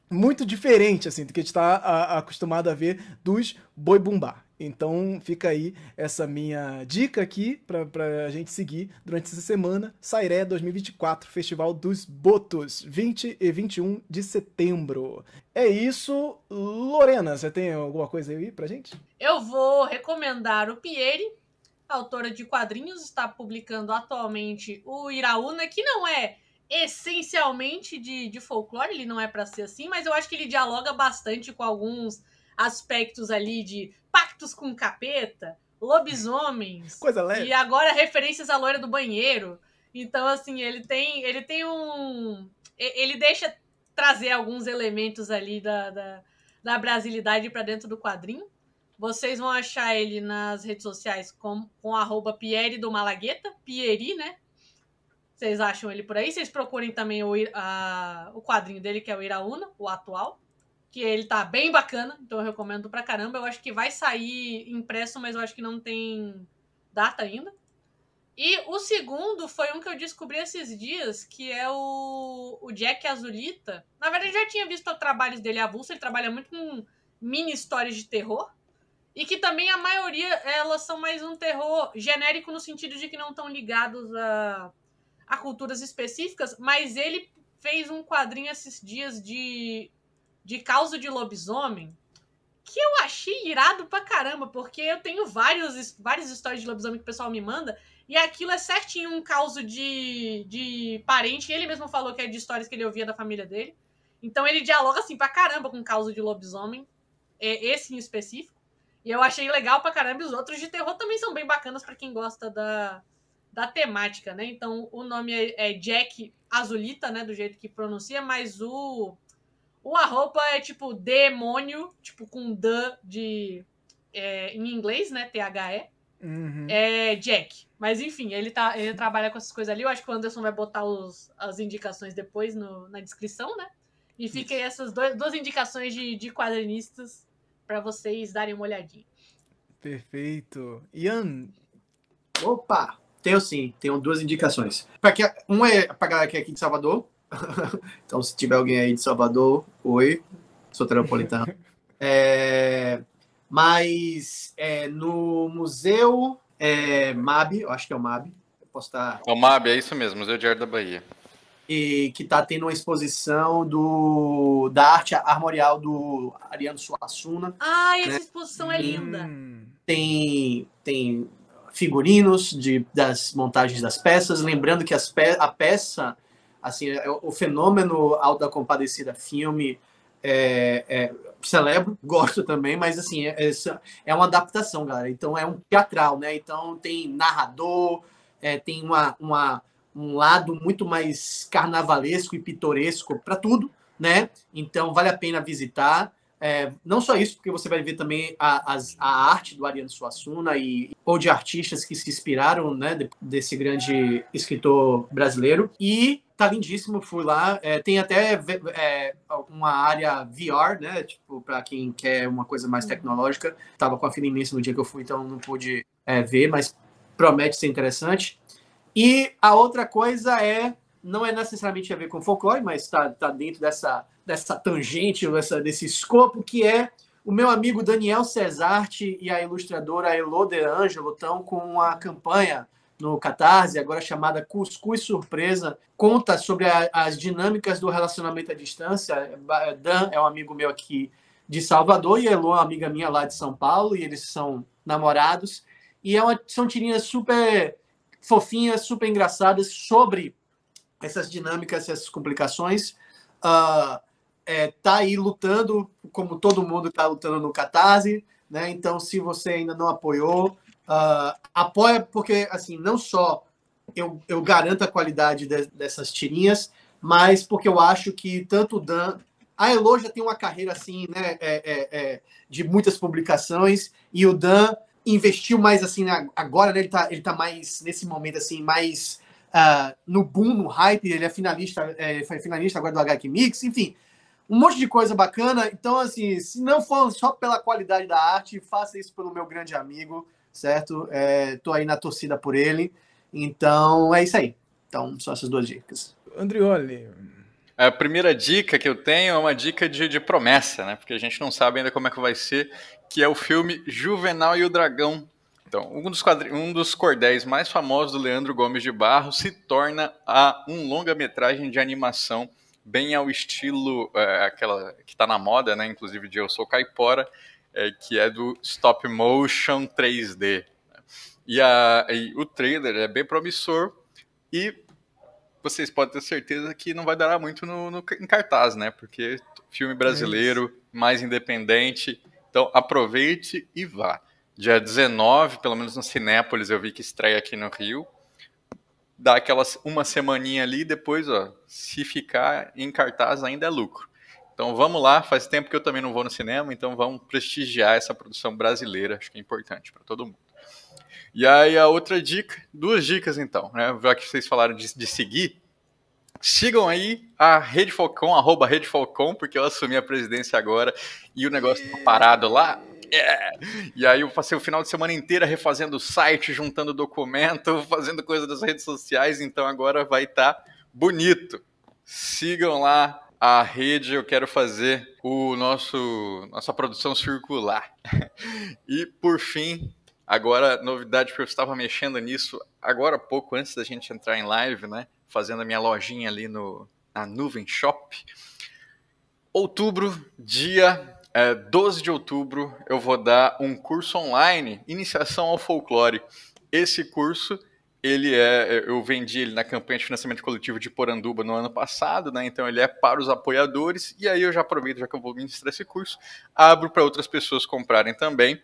muito diferente assim do que a gente está acostumado a ver dos boi bumbá. Então fica aí essa minha dica aqui para a gente seguir durante essa semana. Sairé 2024, Festival dos Botos, 20 e 21 de setembro. É isso. Lorena, você tem alguma coisa aí pra gente? Eu vou recomendar o Pierre, autora de quadrinhos, está publicando atualmente o Iraúna, que não é essencialmente de, de folclore, ele não é para ser assim, mas eu acho que ele dialoga bastante com alguns aspectos ali de pactos com capeta, lobisomens. Coisa leve. E agora referências à loira do banheiro. Então, assim, ele tem, ele tem um. Ele deixa trazer alguns elementos ali da, da, da brasilidade para dentro do quadrinho. Vocês vão achar ele nas redes sociais com, com arroba Pieri do Malagueta, Pieri, né? Vocês acham ele por aí. Vocês procurem também o, a, o quadrinho dele, que é o Iraúna, o atual que ele tá bem bacana, então eu recomendo pra caramba. Eu acho que vai sair impresso, mas eu acho que não tem data ainda. E o segundo foi um que eu descobri esses dias, que é o, o Jack Azulita. Na verdade, eu já tinha visto trabalhos dele avulso, ele trabalha muito com mini histórias de terror. E que também a maioria, elas são mais um terror genérico no sentido de que não estão ligados a, a culturas específicas, mas ele fez um quadrinho esses dias de de Causa de Lobisomem, que eu achei irado pra caramba, porque eu tenho vários, várias histórias de lobisomem que o pessoal me manda, e aquilo é certinho um caso de, de parente, ele mesmo falou que é de histórias que ele ouvia da família dele. Então ele dialoga assim pra caramba com causa caso de lobisomem, é, esse em específico. E eu achei legal pra caramba. Os outros de terror também são bem bacanas para quem gosta da, da temática, né? Então o nome é, é Jack Azulita, né? Do jeito que pronuncia, mas o o arroba é tipo demônio, tipo com D de. É, em inglês, né? T-H-E. Uhum. É Jack. Mas enfim, ele, tá, ele trabalha com essas coisas ali. Eu acho que o Anderson vai botar os, as indicações depois no, na descrição, né? E fiquem essas dois, duas indicações de, de quadrinistas para vocês darem uma olhadinha. Perfeito. Ian? Opa! Tenho sim, tenho duas indicações. Pra que, uma é pra galera que é aqui de Salvador, (laughs) então, se tiver alguém aí de Salvador, oi, sou trampolitano. (laughs) É, mas é, no Museu é, MAB, eu acho que é o MAB, eu posso estar... É o MAB, é isso mesmo, Museu de Arte da Bahia. E que está tendo uma exposição do, da arte armorial do Ariano Suassuna. Ah, essa né? exposição é linda. Hum. Tem, tem figurinos de, das montagens das peças, lembrando que as pe a peça Assim, é, é o fenômeno Alto da Compadecida filme é, é, celebro, (laughs) gosto também, mas assim, é, é uma adaptação, galera. Então é um teatral, né? Então tem narrador, é, tem uma, uma, um lado muito mais carnavalesco e pitoresco para tudo, né? Então vale a pena visitar. É, não só isso, porque você vai ver também a, a, a arte do Ariano Suassuna e ou de artistas que se inspiraram né, desse grande escritor brasileiro. E tá lindíssimo, fui lá. É, tem até é, uma área VR, né? Tipo, para quem quer uma coisa mais tecnológica. Tava com a filha imensa no dia que eu fui, então não pude é, ver, mas promete ser interessante. E a outra coisa é, não é necessariamente a ver com folclore, mas está tá dentro dessa dessa tangente, dessa, desse escopo, que é o meu amigo Daniel Cesarte e a ilustradora Elô De Angelo estão com uma campanha no Catarse, agora chamada Cuscuz Surpresa, conta sobre a, as dinâmicas do relacionamento à distância. Dan é um amigo meu aqui de Salvador e Elô é uma amiga minha lá de São Paulo, e eles são namorados. E é uma, são tirinhas super fofinhas, super engraçadas sobre essas dinâmicas, essas complicações. Uh, é, tá aí lutando, como todo mundo está lutando no Catarse, né? Então, se você ainda não apoiou, uh, apoia, porque assim, não só eu, eu garanto a qualidade de, dessas tirinhas, mas porque eu acho que tanto o Dan. A Elo já tem uma carreira assim, né? É, é, é de muitas publicações, e o Dan investiu mais assim, agora né, ele, tá, ele tá mais nesse momento assim, mais. Uh, no boom, no hype, ele é finalista, é, foi finalista agora do HQ Mix, enfim, um monte de coisa bacana. Então, assim, se não for só pela qualidade da arte, faça isso pelo meu grande amigo, certo? É, tô aí na torcida por ele. Então, é isso aí. Então, só essas duas dicas. Andrioli. A primeira dica que eu tenho é uma dica de, de promessa, né? Porque a gente não sabe ainda como é que vai ser, que é o filme Juvenal e o Dragão, então, um dos, quadri... um dos cordéis mais famosos do Leandro Gomes de Barro se torna a um longa-metragem de animação bem ao estilo, é, aquela que está na moda, né, inclusive de Eu Sou Caipora, é, que é do stop motion 3D. Né. E, a, e o trailer é bem promissor e vocês podem ter certeza que não vai dar muito no, no, em cartaz, né? Porque filme é brasileiro, é mais independente. Então aproveite e vá. Dia 19, pelo menos no Cinépolis, eu vi que estreia aqui no Rio dá aquelas uma semaninha ali, depois, ó, se ficar em cartaz ainda é lucro. Então vamos lá, faz tempo que eu também não vou no cinema, então vamos prestigiar essa produção brasileira, acho que é importante para todo mundo. E aí a outra dica, duas dicas então, né? Já que vocês falaram de, de seguir, sigam aí a Rede Falcão, arroba Rede porque eu assumi a presidência agora e o negócio tá parado lá yeah! (laughs) E aí eu passei o final de semana inteira refazendo o site, juntando documento, (laughs) fazendo coisa das redes sociais, então agora vai estar tá bonito. Sigam lá a rede, eu quero fazer o nosso nossa produção circular. (laughs) e por fim, agora novidade porque eu estava mexendo nisso agora há pouco antes da gente entrar em live, né? Fazendo a minha lojinha ali no na Nuvem Shop. Outubro, dia é, 12 de outubro eu vou dar um curso online, Iniciação ao Folclore. Esse curso, ele é, eu vendi ele na campanha de financiamento coletivo de Poranduba no ano passado, né? Então ele é para os apoiadores, e aí eu já aproveito, já que eu vou ministrar esse curso, abro para outras pessoas comprarem também,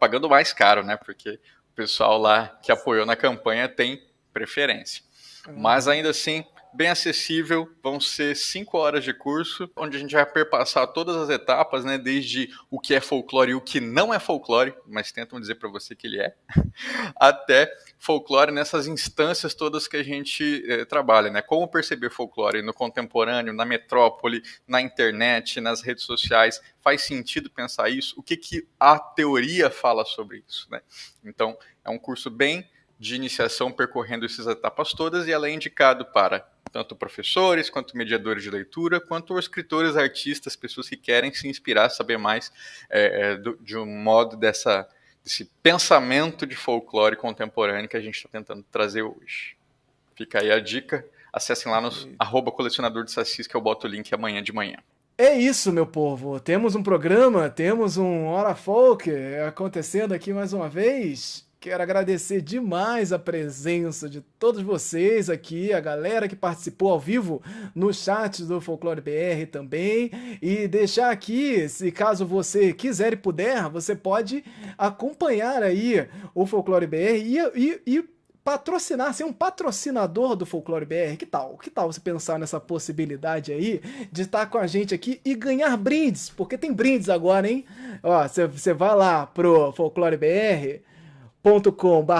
pagando mais caro, né? Porque o pessoal lá que apoiou na campanha tem preferência. Hum. Mas ainda assim, bem acessível. Vão ser cinco horas de curso, onde a gente vai perpassar todas as etapas, né? Desde o que é folclore e o que não é folclore, mas tentam dizer para você que ele é, (laughs) até folclore nessas instâncias todas que a gente eh, trabalha, né? Como perceber folclore no contemporâneo, na metrópole, na internet, nas redes sociais. Faz sentido pensar isso? O que, que a teoria fala sobre isso, né? Então, é um curso bem de iniciação percorrendo essas etapas todas e ela é indicado para tanto professores, quanto mediadores de leitura, quanto escritores, artistas, pessoas que querem se inspirar, saber mais é, é do, de um modo dessa, desse pensamento de folclore contemporâneo que a gente está tentando trazer hoje. Fica aí a dica. Acessem lá no arroba colecionador de sacis, que eu boto o link amanhã de manhã. É isso, meu povo. Temos um programa, temos um Hora Folk é, acontecendo aqui mais uma vez. Quero agradecer demais a presença de todos vocês aqui, a galera que participou ao vivo no chat do Folclore BR também. E deixar aqui, se caso você quiser e puder, você pode acompanhar aí o Folclore BR e, e, e patrocinar, ser um patrocinador do Folclore BR. Que tal? Que tal você pensar nessa possibilidade aí de estar com a gente aqui e ganhar brindes? Porque tem brindes agora, hein? Ó, você vai lá pro Folclore BR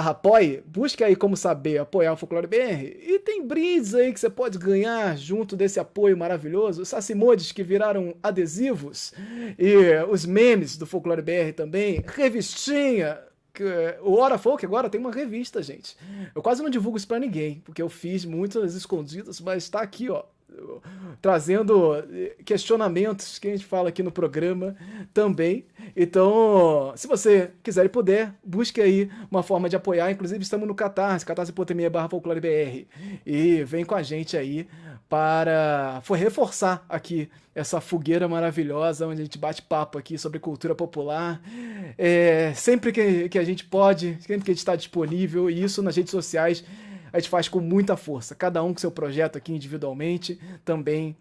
apoie, busque aí como saber apoiar o Folclore BR e tem brindes aí que você pode ganhar junto desse apoio maravilhoso, os sacimodes que viraram adesivos e os memes do Folclore BR também, revistinha, o Hora Folk agora tem uma revista, gente. Eu quase não divulgo isso para ninguém, porque eu fiz muitas escondidas, mas está aqui, ó, trazendo eh, questionamentos que a gente fala aqui no programa também. Então, se você quiser e puder, busque aí uma forma de apoiar. Inclusive, estamos no Catarse, catarse.me barra folclorebr. E vem com a gente aí para foi reforçar aqui essa fogueira maravilhosa onde a gente bate papo aqui sobre cultura popular. É, sempre que, que a gente pode, sempre que a gente está disponível, e isso nas redes sociais a gente faz com muita força, cada um com seu projeto aqui individualmente, também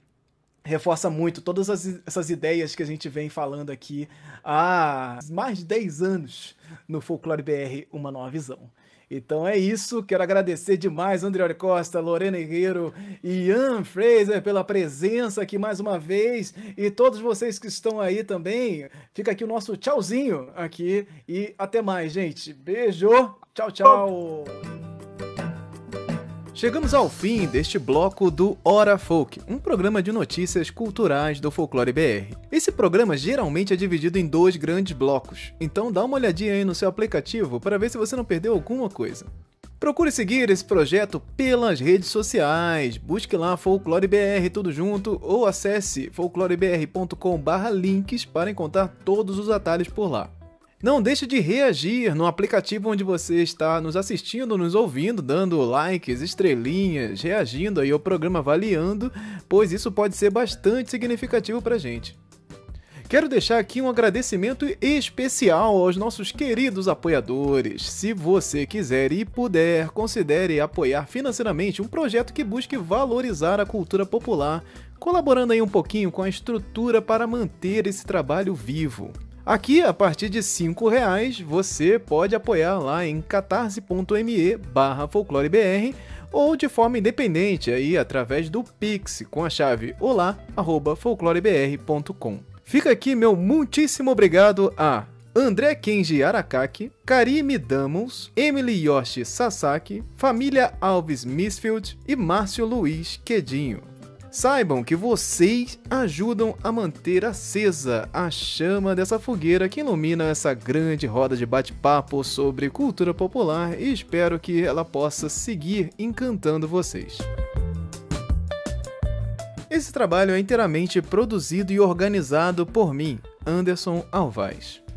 reforça muito todas as, essas ideias que a gente vem falando aqui há mais de 10 anos no Folclore BR Uma Nova Visão. Então é isso, quero agradecer demais André Costa, Lorena Guerreiro e Ian Fraser pela presença aqui mais uma vez e todos vocês que estão aí também. Fica aqui o nosso tchauzinho aqui e até mais, gente. Beijo, tchau, tchau. Chegamos ao fim deste bloco do Hora Folk, um programa de notícias culturais do Folclore BR. Esse programa geralmente é dividido em dois grandes blocos, então dá uma olhadinha aí no seu aplicativo para ver se você não perdeu alguma coisa. Procure seguir esse projeto pelas redes sociais. Busque lá Folclore BR tudo junto ou acesse folclorebr.com/links para encontrar todos os atalhos por lá. Não deixe de reagir no aplicativo onde você está nos assistindo, nos ouvindo, dando likes, estrelinhas, reagindo aí ao programa avaliando, pois isso pode ser bastante significativo para gente. Quero deixar aqui um agradecimento especial aos nossos queridos apoiadores. Se você quiser e puder, considere apoiar financeiramente um projeto que busque valorizar a cultura popular, colaborando aí um pouquinho com a estrutura para manter esse trabalho vivo. Aqui, a partir de cinco reais, você pode apoiar lá em catarse.me barra folclorebr ou de forma independente aí através do Pix com a chave olá@folclorebr.com. Fica aqui meu muitíssimo obrigado a André Kenji Arakaki, Karime Damos, Emily Yoshi Sasaki, Família Alves Misfield e Márcio Luiz Quedinho. Saibam que vocês ajudam a manter acesa a chama dessa fogueira que ilumina essa grande roda de bate-papo sobre cultura popular e espero que ela possa seguir encantando vocês. Esse trabalho é inteiramente produzido e organizado por mim, Anderson Alves.